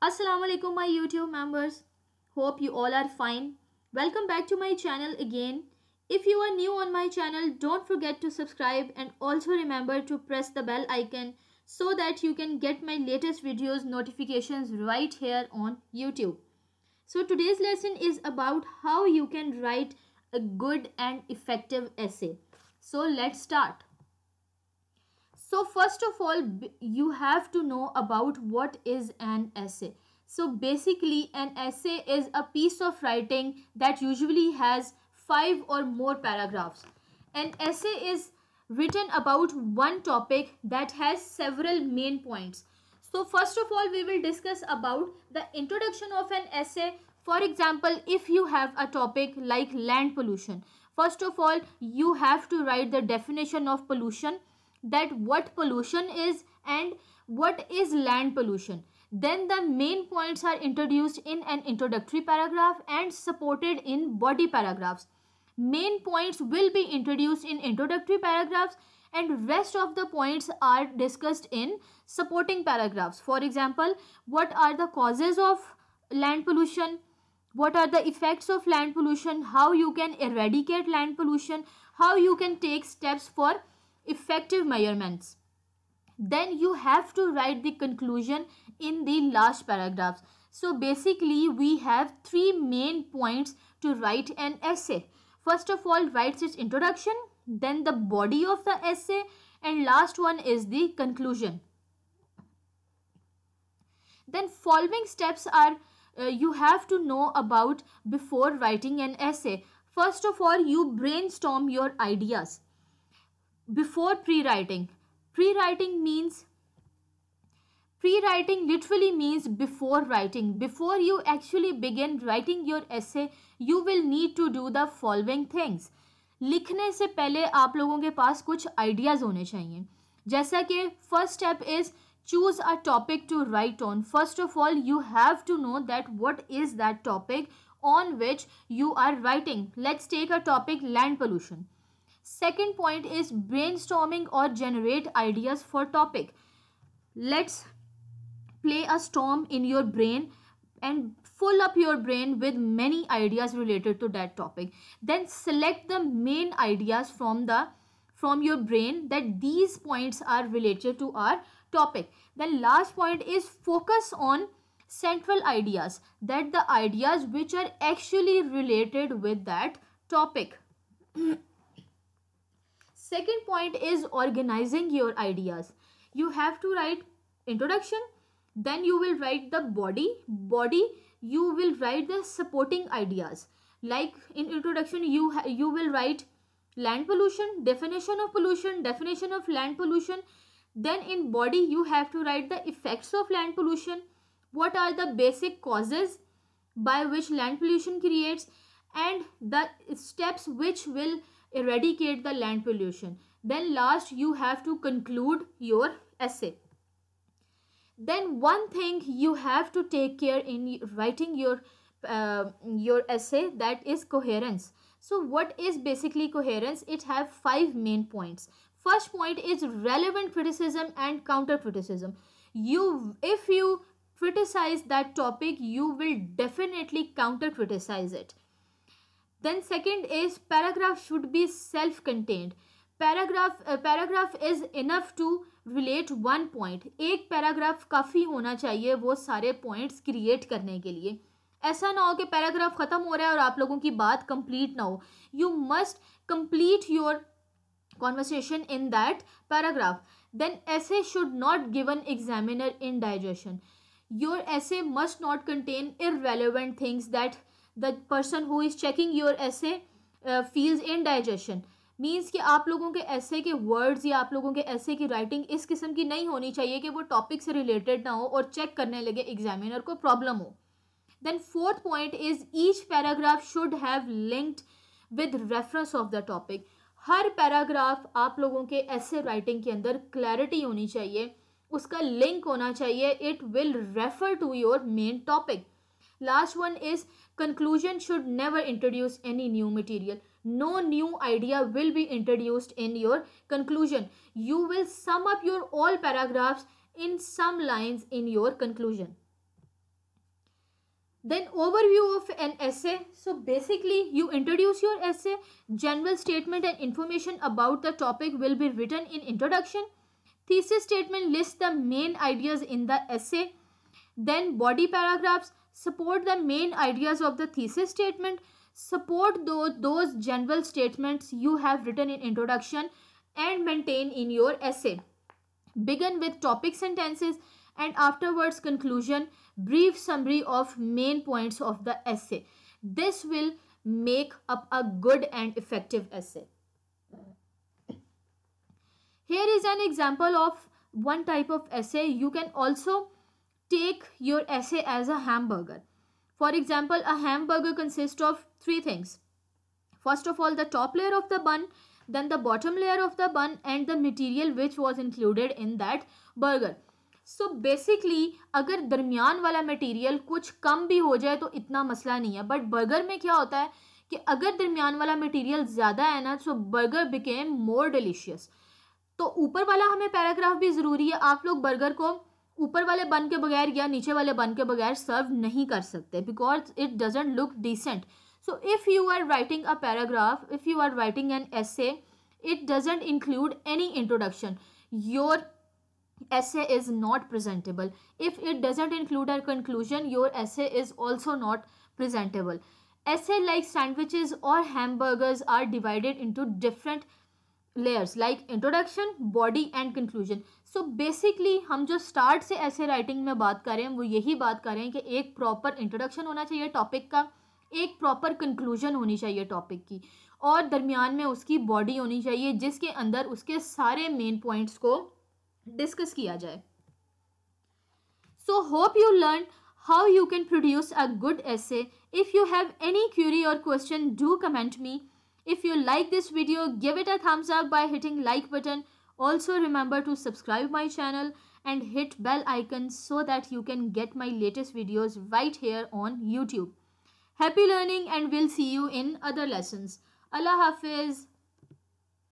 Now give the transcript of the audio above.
Assalamu alaikum my YouTube members. Hope you all are fine. Welcome back to my channel again. If you are new on my channel, don't forget to subscribe and also remember to press the bell icon so that you can get my latest videos notifications right here on YouTube. So today's lesson is about how you can write a good and effective essay. So let's start. So first of all, you have to know about what is an essay. So basically an essay is a piece of writing that usually has five or more paragraphs. An essay is written about one topic that has several main points. So first of all, we will discuss about the introduction of an essay. For example, if you have a topic like land pollution, first of all, you have to write the definition of pollution that what pollution is and what is land pollution. Then the main points are introduced in an introductory paragraph and supported in body paragraphs. Main points will be introduced in introductory paragraphs and rest of the points are discussed in supporting paragraphs. For example, what are the causes of land pollution? What are the effects of land pollution? How you can eradicate land pollution? How you can take steps for effective measurements then you have to write the conclusion in the last paragraphs so basically we have three main points to write an essay first of all writes its introduction then the body of the essay and last one is the conclusion then following steps are uh, you have to know about before writing an essay first of all you brainstorm your ideas before pre-writing pre-writing means pre-writing literally means before writing before you actually begin writing your essay you will need to do the following things लिखने से पहले आप लोगों के पास कुछ ideas होने चाहिए जैसा कि first step is choose a topic to write on first of all you have to know that what is that topic on which you are writing let's take a topic land pollution Second point is brainstorming or generate ideas for topic. Let's play a storm in your brain and full up your brain with many ideas related to that topic. Then select the main ideas from the from your brain that these points are related to our topic. Then last point is focus on central ideas that the ideas which are actually related with that topic. Second point is organizing your ideas. You have to write introduction, then you will write the body. Body, you will write the supporting ideas. Like in introduction, you, you will write land pollution, definition of pollution, definition of land pollution. Then in body, you have to write the effects of land pollution. What are the basic causes by which land pollution creates and the steps which will eradicate the land pollution then last you have to conclude your essay then one thing you have to take care in writing your uh, your essay that is coherence so what is basically coherence it have five main points first point is relevant criticism and counter criticism you if you criticize that topic you will definitely counter criticize it then second is paragraph should be self contained paragraph uh, paragraph is enough to relate one point एक paragraph काफ़ी होना चाहिए वो सारे points create करने के लिए ऐसा ना हो कि पैराग्राफ ख़त्म हो रहा है और आप लोगों की बात कंप्लीट ना हो you must complete your conversation in that paragraph then essay should not given examiner indigestion your essay must not contain irrelevant things that the person who is checking your essay feels indigestion means कि आप लोगों के ऐसे के words या आप लोगों के ऐसे की राइटिंग इस किस्म की नहीं होनी चाहिए कि वो टॉपिक से रिलेटेड ना हो और चेक करने लगे एग्जामिनर को प्रॉब्लम हो then fourth point is each paragraph should have linked with reference of the topic हर पैराग्राफ आप लोगों के ऐसे राइटिंग के अंदर क्लैरिटी होनी चाहिए उसका लिंक होना चाहिए it will refer to your main topic Last one is conclusion should never introduce any new material. No new idea will be introduced in your conclusion. You will sum up your all paragraphs in some lines in your conclusion. Then overview of an essay. So basically you introduce your essay, general statement and information about the topic will be written in introduction. Thesis statement lists the main ideas in the essay. Then body paragraphs support the main ideas of the thesis statement, support those, those general statements you have written in introduction and maintain in your essay. Begin with topic sentences and afterwards conclusion, brief summary of main points of the essay. This will make up a good and effective essay. Here is an example of one type of essay. You can also take your essay as a hamburger. For example, a hamburger consists of three things. First of all, the top layer of the bun, then the bottom layer of the bun and the material which was included in that burger. So so basically अगर दरमियान वाला material कुछ कम भी हो जाए तो इतना मसला नहीं है बट बर्गर में क्या होता है कि अगर दरमियान वाला मटेरियल ज़्यादा है ना so burger became more delicious तो ऊपर वाला हमें पैराग्राफ भी ज़रूरी है आप लोग बर्गर को ऊपर वाले बन के बगैर या नीचे वाले बन के बगैर सर्व नहीं कर सकते because it doesn't look decent so if you are writing a paragraph if you are writing an essay it doesn't include any introduction your essay is not presentable if it doesn't include uh conclusion your essay is also not presentable essay like sandwiches और hamburgers are divided into different layers like introduction body and conclusion so so basically हम जो start से ऐसे writing में बात करें वो यही बात करें कि एक प्रॉपर इंट्रोडक्शन होना चाहिए टॉपिक का एक प्रॉपर कंक्लूजन होनी चाहिए टॉपिक की और दरमियान में उसकी बॉडी होनी चाहिए जिसके अंदर उसके सारे मेन पॉइंट्स को डिस्कस किया जाए so hope you learn how you can produce a good essay if you have any query और question do comment me if you like this video give it a thumbs up by hitting like button Also remember to subscribe my channel and hit bell icon so that you can get my latest videos right here on YouTube. Happy learning and we'll see you in other lessons. Allah Hafiz.